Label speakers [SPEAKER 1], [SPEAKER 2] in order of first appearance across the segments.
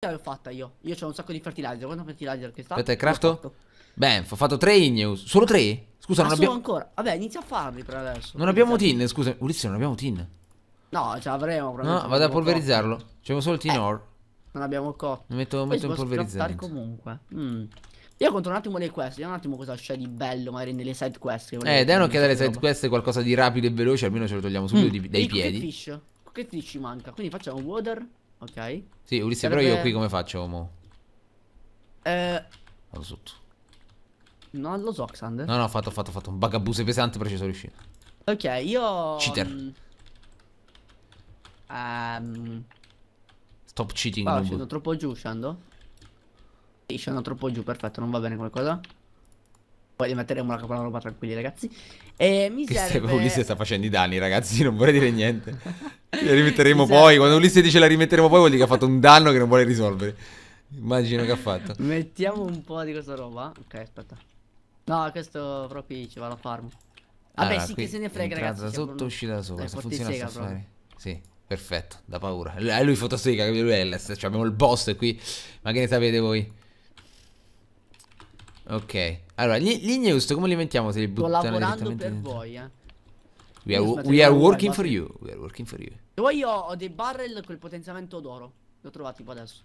[SPEAKER 1] Cioè, l'ho fatta io. Io ho un sacco di fertilizer. Quanto fertilizer che sta? Aspetta, crafto?
[SPEAKER 2] Benf, ho fatto tre igneus. Solo tre? Scusa, Ma non abbiamo.
[SPEAKER 1] ancora. Vabbè, inizia a farli per adesso.
[SPEAKER 2] Non abbiamo tin, scusa. Ulisse, non abbiamo tin.
[SPEAKER 1] No, ce l'avremo. No, vado a polverizzarlo.
[SPEAKER 2] C'è solo il tin eh, ore.
[SPEAKER 1] Non abbiamo cotto. Mi metto, metto in polverizzare. comunque. Mm. Io conto un attimo le quest, vediamo un attimo cosa c'è di bello magari nelle side quest. Eh, dai anche dalle side
[SPEAKER 2] quest è qualcosa di rapido e veloce, almeno ce lo togliamo subito mm. dai piedi. Che
[SPEAKER 1] fish. Che fish ci manca? Quindi facciamo water. Ok. Sì, Ulisse, Sarebbe... però io qui
[SPEAKER 2] come faccio, Mo? Eh... Vado sotto.
[SPEAKER 1] Non lo so, Xander. No, no,
[SPEAKER 2] ho fatto, ho fatto, ho fatto. Un bagabuse pesante, però ci sono riuscito.
[SPEAKER 1] Ok, io... Cheater. Um...
[SPEAKER 2] Stop cheating. Wow, scendo
[SPEAKER 1] troppo giù, scendo. Sì, scendo troppo giù, perfetto, non va bene qualcosa. Poi li metteremo la capola roba tranquilli, ragazzi. E mi che serve... Ulisse
[SPEAKER 2] sta facendo i danni, ragazzi, non vorrei dire niente. La rimetteremo mi poi. Serve... Quando Ulisse dice la rimetteremo poi vuol dire che ha fatto un danno che non vuole risolvere. Immagino che ha fatto.
[SPEAKER 1] Mettiamo un po' di questa roba. Ok, aspetta. No, questo proprio ci vado a farm. Vabbè, allora, sì, che se ne frega, ragazzi. Cioè, sotto, un... Uno... uscita sopra. Eh, funziona sega, sta
[SPEAKER 2] Sì. Perfetto, da paura. È lui fotosega, lui è l'S. Cioè abbiamo il boss qui. Ma che ne sapete voi? Ok. Allora, gli, gli news come li mettiamo se li buttano direttamente? Sto lavorando per voi, eh. We are, we are working for you. We are working for you.
[SPEAKER 1] E poi io ho dei barrel col potenziamento d'oro. L'ho trovato tipo adesso.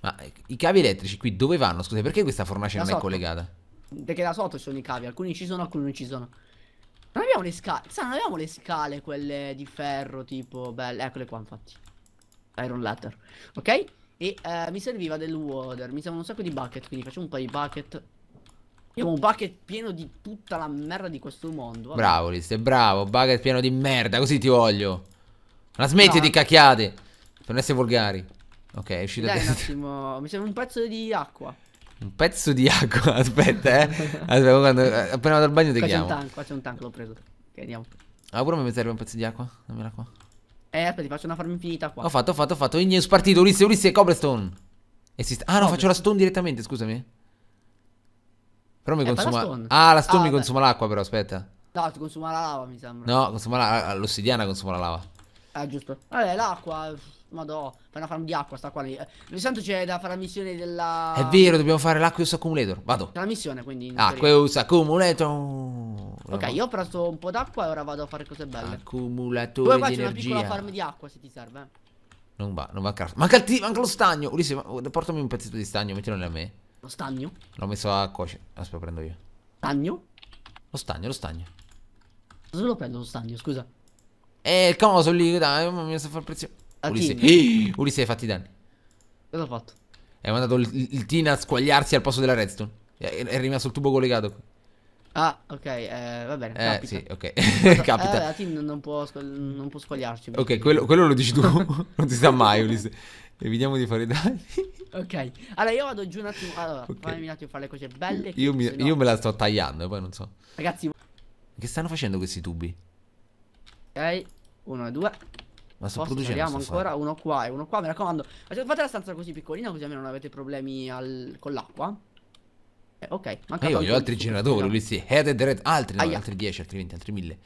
[SPEAKER 2] Ma eh, i cavi elettrici qui dove vanno? Scusa, perché questa fornace da non sotto. è collegata?
[SPEAKER 1] Perché da sotto ci sono i cavi, alcuni ci sono, alcuni non ci sono. Non abbiamo le scale. Sa, non abbiamo le scale quelle di ferro, tipo belle. Eccole qua, infatti. Iron letter. Ok? E eh, mi serviva del water. Mi servono un sacco di bucket. Quindi facciamo un po' di bucket. Io ho un bucket pieno di tutta la merda di questo mondo. Vabbè. Bravo,
[SPEAKER 2] Liste, bravo. Bucket pieno di merda, così ti voglio. La smetti no. di cacchiate. Per non essere volgari. Ok, è uscito Dai, adesso. un
[SPEAKER 1] attimo. Mi serve un pezzo di acqua.
[SPEAKER 2] Un pezzo di acqua, aspetta, eh. aspetta, quando, eh, appena vado al bagno ti qua chiamo. C'è un tank,
[SPEAKER 1] qua c'è un tank, l'ho preso. Ok, andiamo.
[SPEAKER 2] Ah, pure mi serve un pezzo di acqua. Dammela qua.
[SPEAKER 1] Eh, aspetta, ti faccio una farm infinita qua. Ho fatto,
[SPEAKER 2] ho fatto, ho fatto. Igni è spartito. Ulisse, Ulisse, Cobblestone. E si sta... Ah, no, Cobblestone. faccio la stone direttamente, scusami. Però mi eh, consuma... La ah, la stone ah, mi vabbè. consuma l'acqua però, aspetta.
[SPEAKER 1] No, ti consuma la lava, mi sembra. No,
[SPEAKER 2] consuma la... Ah, l'ossidiana consuma la lava.
[SPEAKER 1] Ah, giusto. Vabbè, l'acqua... Madò, fai una farm di acqua, sta qua lì. Mi eh, sento c'è da fare la missione della...
[SPEAKER 2] È vero, dobbiamo fare l'acqua usa Accumulator. Vado. C'è
[SPEAKER 1] la missione, quindi. Acqua
[SPEAKER 2] usa Accumulator. Ok, io ho
[SPEAKER 1] preso un po' d'acqua e ora vado a fare cose belle.
[SPEAKER 2] Accumulatore Poi qua c'è una piccola farm
[SPEAKER 1] di acqua, se ti serve.
[SPEAKER 2] Non va, non va a craft. Manca, manca, lo stagno. Ulisse, oh, portami un pezzetto di stagno, mettilo da me. Lo stagno? L'ho messo a cuocere. Aspetta, prendo io. Stagno? Lo stagno, lo stagno. Cosa lo prendo lo stagno, scusa? Eh, il coso lì, dai, mamma messo a far prezzo. Ulisse. Eh, Ulisse, hai fatto i danni. Cosa ho fatto? Hai mandato il, il, Tina a squagliarsi al posto della redstone. È, è rimasto il tubo collegato.
[SPEAKER 1] Ah, ok, eh, va bene. Eh, capita. sì, ok. capita. Eh, vabbè, non, può, non può squagliarci. Ok, quello, quello, lo dici tu. non ti
[SPEAKER 2] sa mai, Ulisse. Evitiamo di fare i danni.
[SPEAKER 1] Ok, allora io vado giù un attimo. Allora, okay. fammi un attimo fare le cose belle. Io,
[SPEAKER 2] mi, no, io me la sto tagliando, e poi non so. Ragazzi, che stanno facendo questi tubi?
[SPEAKER 1] Ok, uno e due.
[SPEAKER 2] Ma sto Posso, producendo. Abbiamo ancora
[SPEAKER 1] fare. uno qua e uno qua. Mi raccomando, fate la stanza così piccolina, così almeno non avete problemi al... con l'acqua. Eh, ok, manca io voglio altri generatori, lui
[SPEAKER 2] si headed red, altri, no, altri 10, altri 20, altri 1000.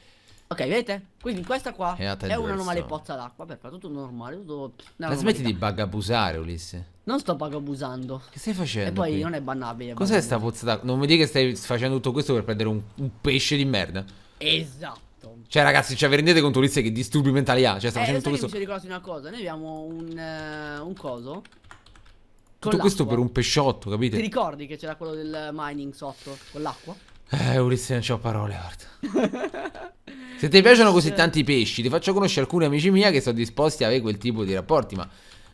[SPEAKER 1] Ok, vedete? Quindi questa qua è, è una normale pozza d'acqua, perfetto, tutto normale, tutto... La smetti di
[SPEAKER 2] bagabusare, Ulisse.
[SPEAKER 1] Non sto bagabusando. Che stai facendo E poi qui? non è bannabile. Cos'è sta
[SPEAKER 2] pozza d'acqua? Non mi dica che stai facendo tutto questo per prendere un, un pesce di merda.
[SPEAKER 1] Esatto. Cioè,
[SPEAKER 2] ragazzi, ci cioè, vi rendete conto, Ulisse, che disturbi mentali ha? Cioè, sta eh, facendo tutto questo. Mi
[SPEAKER 1] ricordo una cosa, noi abbiamo un, eh, un coso
[SPEAKER 2] tutto questo per un pesciotto, capite? Ti
[SPEAKER 1] ricordi che c'era quello del mining sotto con l'acqua?
[SPEAKER 2] Eh, Ulisse, non c'ho parole, guarda. Se ti piacciono così tanti pesci, ti faccio conoscere alcuni amici miei che sono disposti a avere quel tipo di rapporti, ma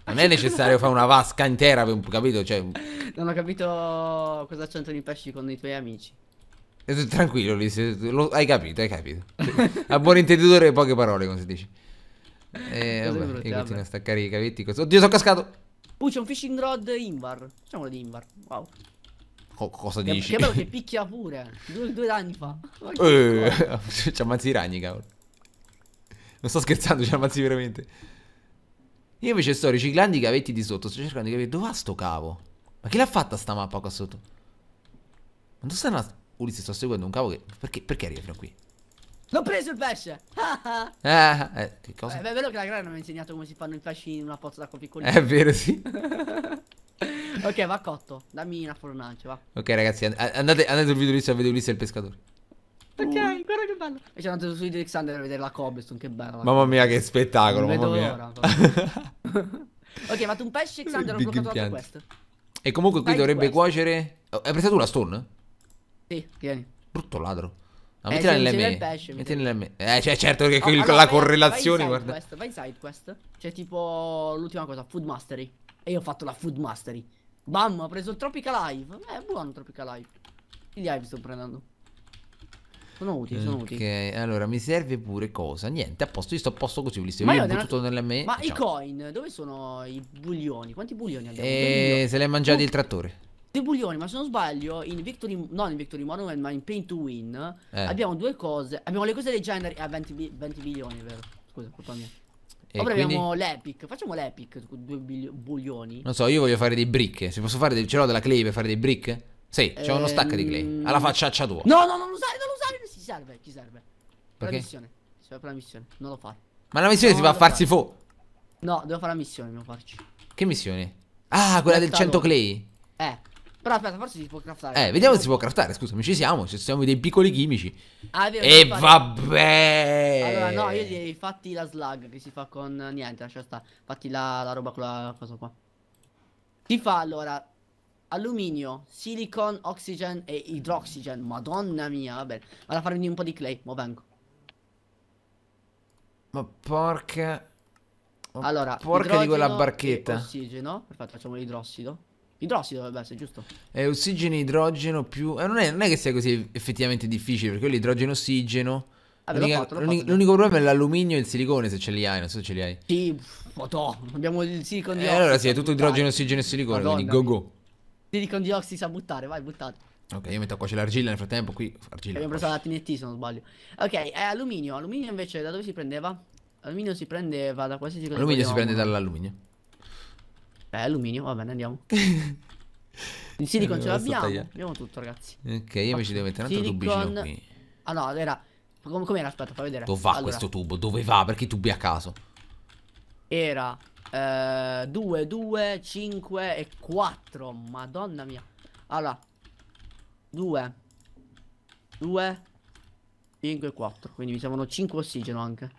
[SPEAKER 2] non è necessario fare una vasca intera per un capito? Cioè...
[SPEAKER 1] Non ho capito cosa c'entrano i pesci con i tuoi amici.
[SPEAKER 2] Eh, tranquillo, Ulisse, lo... hai capito, hai capito. a buon intenditore poche parole, come si dice.
[SPEAKER 1] Eh, vabbè, io continuo a
[SPEAKER 2] staccare i cavetti. Oddio, sono cascato!
[SPEAKER 1] Poi c'è un fishing rod Invar. uno di Invar. Wow.
[SPEAKER 2] Co cosa che, dici? Che bello che
[SPEAKER 1] picchia pure. Due, due danni fa. Eh,
[SPEAKER 2] ci ammazzi i ragni, cavolo. Non sto scherzando, ci ammazzi veramente. Io invece sto riciclando i cavetti di sotto. Sto cercando di capire dove va sto cavo. Ma chi l'ha fatta sta mappa qua sotto? Ma dove sta andando? Ulisse, sto seguendo un cavo che... Perché, perché arriva fino a qui?
[SPEAKER 1] L'ho preso il pesce!
[SPEAKER 2] Eh, eh, eh, che cosa? Eh, beh,
[SPEAKER 1] è vero che la grana mi ha insegnato come si fanno i pesci in una pozza d'acqua piccolina. È vero, sì. ok, va cotto. Dammi una fornace, va.
[SPEAKER 2] Ok, ragazzi, andate, andate sul video Ulisse a vedere Ulisse il pescatore.
[SPEAKER 1] Ok, uh. guarda che bello. E c'è andato su di Alexander a vedere la Cobblestone, che bella. Mamma mia,
[SPEAKER 2] che spettacolo, mamma mia. Ora,
[SPEAKER 1] ok, ma tu un pesce, Alexander, ho bloccato anche questo.
[SPEAKER 2] E comunque qui Dai dovrebbe questo. cuocere... Oh, hai preso tu la stone? Sì, vieni. Brutto ladro. No, eh, mettila nelle me. metti nelle me. Eh, cioè, certo che oh, con allora, la correlazione, vai guarda. Quest,
[SPEAKER 1] vai in side quest. Cioè, tipo, l'ultima cosa, Food Mastery. E io ho fatto la Food Mastery. Bam, ho preso il Tropical Live. Eh, buono Tropical Live. I live sto prendendo.
[SPEAKER 2] Sono utili, sono okay. utili. Ok, allora mi serve pure cosa? Niente, a posto, io sto a posto così, Ulisse. Ma io ho buttato una... nelle me. Ma Ciao. i
[SPEAKER 1] coin, dove sono i buglioni? Quanti buglioni abbiamo? Eh,
[SPEAKER 2] se li ha mangiati il trattore.
[SPEAKER 1] De Buglioni, ma se non sbaglio, in Victory, non in Victory Monument, ma in Paint to Win, eh. abbiamo due cose. Abbiamo le cose del genere, a 20, 20 milioni, vero? Scusa, colpa mia. Ora quindi... abbiamo l'Epic, facciamo l'Epic, con due buglioni. Non so, io
[SPEAKER 2] voglio fare dei brick. Se posso fare, del... ce l'ho della clay per fare dei brick? Sì, c'è ehm... uno stack di clay. Alla ehm, facciaccia tua. No, no,
[SPEAKER 1] non usare, non usare. Si serve, chi serve? Per la missione. Si serve per la missione, non lo fare.
[SPEAKER 2] Ma la missione no, si va a farsi fare. fo.
[SPEAKER 1] No, devo fare la missione, devo farci.
[SPEAKER 2] Che missione? Ah, quella Questa del 100 clay.
[SPEAKER 1] Eh. Però aspetta, forse si può craftare. Eh,
[SPEAKER 2] vediamo se si può craftare. Scusami, ci siamo. Ci siamo dei piccoli chimici. Ah, vero, e vabbè. Allora, no, io
[SPEAKER 1] direi fatti la slug che si fa con eh, niente. Lascia sta. Fatti la, la roba con la cosa qua. Si fa allora alluminio, silicon, oxygen e idroxygen. Madonna mia, vabbè. Vado a farmi un po' di clay, mo vengo. Ma porca... Ma allora, porca di quella barchetta. Ossigeno. Perfetto, facciamo l'idrossido. Idrossido dovrebbe essere, giusto?
[SPEAKER 2] È ossigeno, e idrogeno più... Eh, non, è, non, è, che sia così effettivamente difficile, perché quello idrogeno, e ossigeno... Ah, l'unico, problema è l'alluminio e il silicone, se ce li hai, non so se ce li hai.
[SPEAKER 1] Sì, madò, abbiamo il silicone di eh, allora sì, è tutto idrogeno,
[SPEAKER 2] ossigeno e silicone, Madonna. quindi go go.
[SPEAKER 1] Silicone di dioxide sa buttare, vai, buttate.
[SPEAKER 2] Ok, io metto qua c'è l'argilla nel frattempo, qui argilla. Abbiamo
[SPEAKER 1] preso la TNT se non sbaglio. Ok, è alluminio, alluminio invece da dove si prendeva? Alluminio si prendeva da qualsiasi cosa. Alluminio si prende dall'alluminio. Beh, alluminio, va bene, andiamo. Il silicon ce eh, l'abbiamo. Abbiamo tutto, ragazzi. Ok, io invece devo mettere un altro silicon... tubicino qui. Ah no, era... Com'era? come Aspetta, fai vedere. Dove va allora. questo
[SPEAKER 2] tubo? Dove va? Perché tubi a caso?
[SPEAKER 1] Era... 2, 2, 5 e 4. Madonna mia. Allora. 2. 2. 5 e 4. Quindi mi servono 5 ossigeno anche.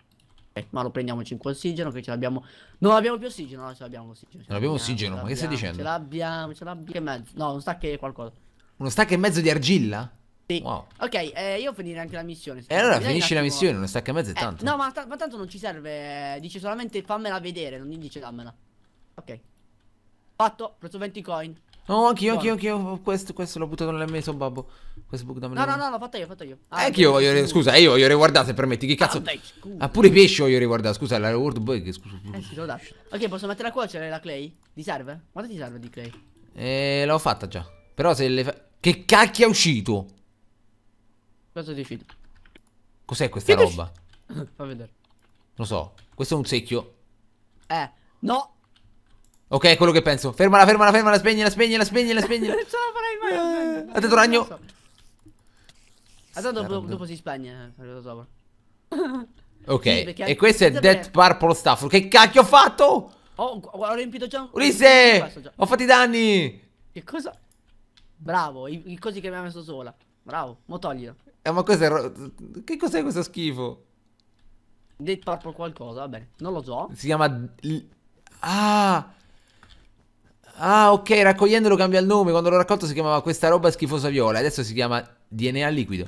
[SPEAKER 1] Eh, ma lo prendiamoci in consigeno che ce l'abbiamo. Non abbiamo più ossigeno, no, ce l'abbiamo ossigeno.
[SPEAKER 2] Ce non abbiamo ossigeno, ma che stai dicendo? Ce
[SPEAKER 1] l'abbiamo, ce l'abbiamo e mezzo. No, un stack e qualcosa.
[SPEAKER 2] Uno stack e mezzo di argilla? Sì. Wow.
[SPEAKER 1] Ok, eh, io finirei anche la missione. E eh allora finisci la
[SPEAKER 2] missione, uno stack e mezzo e eh, tanto. No,
[SPEAKER 1] ma, ma, tanto non ci serve. Eh, dice solamente fammela vedere, non gli dice dammela. Ok. Fatto, preso 20 coin.
[SPEAKER 2] No, anch'io, anch'io, anch'io. Questo, questo l'ho buttato nel mezzo, babbo. Questo book da me. No, no,
[SPEAKER 1] no, l'ho fatto io, l'ho fatto io. Ah, ah io voglio. Scusa. scusa,
[SPEAKER 2] io voglio riguardare, se permetti. Che ah, cazzo. Ah, ah pure i pesci voglio riguardare. Scusa, la World boy. Che Scusa. Eh sì,
[SPEAKER 1] lo dato. Ok, posso metterla a cuocere la clay? Ti serve? Quanto ti serve di clay?
[SPEAKER 2] Eh, l'ho fatta già. Però se le fa... Che cacchio è uscito? Cosa è uscito? Cos'è questa che roba?
[SPEAKER 1] Fa vedere.
[SPEAKER 2] Lo so. Questo è un secchio.
[SPEAKER 1] Eh, no.
[SPEAKER 2] Ok, è quello che penso. Fermala, fermala, fermala, spegnila, spegnila, spegnila, spegnila. non ce la farai mai. Eh, ha detto ragno. So.
[SPEAKER 1] Allora ah, dopo, dopo, si spegne. Eh,
[SPEAKER 2] ok, sì, e questo è Dead Purple Staff. Che cacchio ho fatto?
[SPEAKER 1] Oh, ho riempito già un... Ulisse!
[SPEAKER 2] Ho fatto i danni!
[SPEAKER 1] Che cosa? Bravo, i, i cosi che mi ha messo sola. Bravo, mo toglilo.
[SPEAKER 2] Eh, ma cos'è? Che cos'è questo schifo?
[SPEAKER 1] Dead Purple qualcosa,
[SPEAKER 2] vabbè, non lo so. Si chiama... Ah! Ah, ok, raccogliendolo cambia il nome. Quando l'ho raccolto si chiamava questa roba schifosa viola. Adesso si chiama DNA liquido.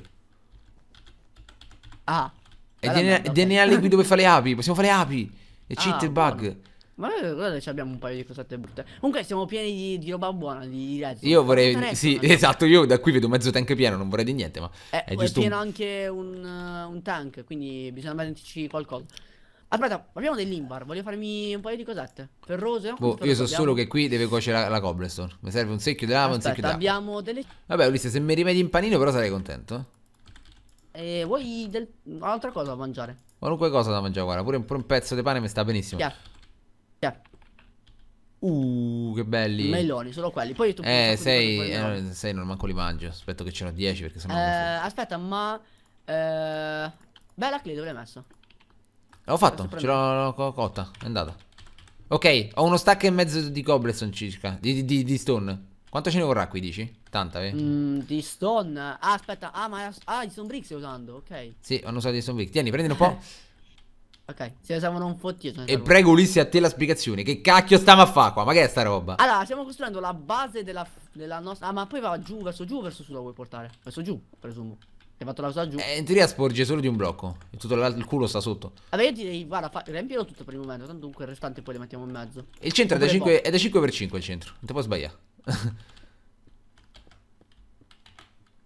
[SPEAKER 2] Ah. È DNA, DNA liquido per fare le api. Possiamo fare api. E ah, cheat e bug.
[SPEAKER 1] Ma eh, guarda, abbiamo un paio di cosette brutte. Comunque, siamo pieni di, di roba buona. Di rezzo. Io vorrei. sì, esatto.
[SPEAKER 2] Io da qui vedo mezzo tank pieno. Non vorrei di niente, ma.
[SPEAKER 1] Eh, è, è pieno un... anche un, eh, un, tank. Quindi bisogna metterci qualcosa. Aspetta, abbiamo del limbar. Voglio farmi un paio di cosette. Ferrose? Boh, io so solo che
[SPEAKER 2] qui deve cuocere la, la cobblestone. Mi serve un secchio di lava, Aspetta, un secchio di lava. abbiamo delle... Vabbè, Ulisse, se mi rimedi in panino però sarei contento.
[SPEAKER 1] E eh, vuoi del... un'altra cosa da mangiare?
[SPEAKER 2] Qualunque cosa da mangiare, guarda. Pure un, pure un pezzo di pane mi sta benissimo. Chiaro. Chiaro. Uh, che belli. Meloni,
[SPEAKER 1] solo quelli. Poi tu Eh, sei, eh,
[SPEAKER 2] sei, non manco li mangio. Aspetto che ce ne ho 10 perché sono... Eh,
[SPEAKER 1] aspetta, ma... Eh... Beh, clay dove l'hai messo?
[SPEAKER 2] L'ho fatto, ce l'ho cotta, è andata. Ok, ho uno stack e mezzo di cobblestone circa, di, di, di, stone. Quanto ce ne vorrà qui, dici? Tanta, eh?
[SPEAKER 1] Mm, di stone? Ah, aspetta, ah, ma ah, i stone brick stai usando, ok.
[SPEAKER 2] Sì, hanno usato di stone brick. Tieni, prendi un po'.
[SPEAKER 1] Ok, se ne servono un fottio. E prego
[SPEAKER 2] Ulisse a te la spiegazione. Che cacchio stiamo a fare qua? Ma che è sta roba?
[SPEAKER 1] Allora, stiamo costruendo la base della, della nostra... Ah, ma poi va giù, verso giù verso su la vuoi portare? Verso giù, presumo. Ti fatto la cosa giù.
[SPEAKER 2] Eh, in teoria sporge solo di un blocco. Tutto il culo sta sotto.
[SPEAKER 1] Vabbè, io direi, guarda, fa, riempilo tutto per il momento. Tanto dunque il restante poi le mettiamo in mezzo. Il centro è da, 5, è
[SPEAKER 2] da, 5, per 5 il centro. Non ti puoi sbagliare.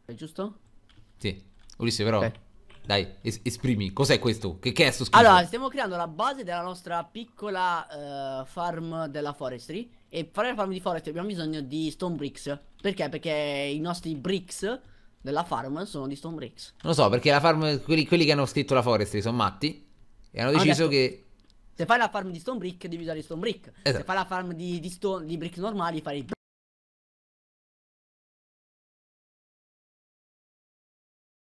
[SPEAKER 2] è giusto? Sì. Ulisse, però. Okay. Dai, es esprimi, cos'è questo? Che, che è sto schifo? Allora,
[SPEAKER 1] stiamo creando la base della nostra piccola uh, farm della forestry. E per fare la farm di forestry abbiamo bisogno di stone bricks. Perché? Perché i nostri bricks della Farmwell sono di Stonebricks.
[SPEAKER 2] Non lo so, perché la farm, quelli, quelli che hanno scritto la Forestry sono matti e hanno deciso detto, che...
[SPEAKER 1] Se fai la farm di stone brick, devi usare Stonebrick. Esatto. Se fai la farm di, di, stone, di brick normali fai...